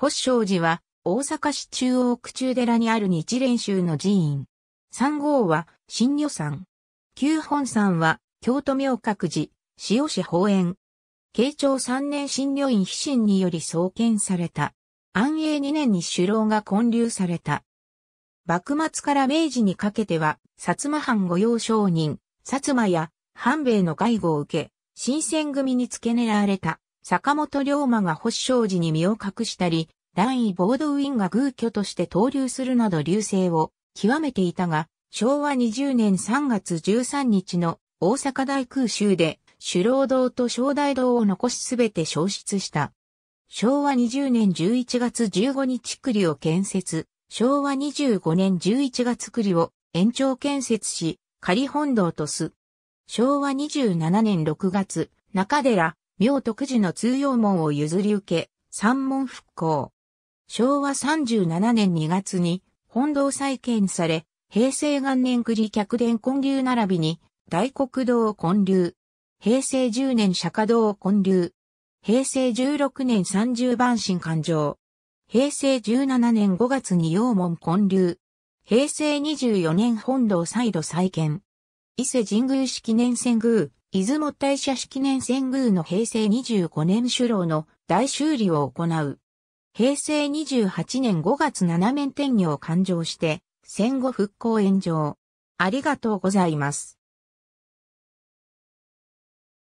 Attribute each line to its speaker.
Speaker 1: 星証寺は、大阪市中央区中寺にある日蓮宗の寺院。三号は、新女山。旧本山は、京都明覚寺、塩市法園。慶長三年新旅院飛神により創建された。安永二年に首老が建立された。幕末から明治にかけては、薩摩藩御用商人、薩摩や藩米の外護を受け、新選組に付け狙われた坂本龍馬が星証寺に身を隠したり、ランボードウィンが偶居として登留するなど流星を極めていたが、昭和20年3月13日の大阪大空襲で主労堂と小大堂を残しすべて消失した。昭和20年11月15日栗を建設、昭和25年11月栗を延長建設し、仮本堂とす。昭和27年6月、中寺、明徳寺の通用門を譲り受け、三門復興。昭和37年2月に本堂再建され、平成元年栗客殿建立並びに大国堂建立。平成10年釈迦堂建立。平成16年30番新環状。平成17年5月に陽門建立。平成24年本堂再度再建。伊勢神宮式年遷宮、出雲大社式年遷宮の平成25年首老の大修理を行う。平成28年5月7面天女を勘定して、戦後復興炎上。ありがとうございます。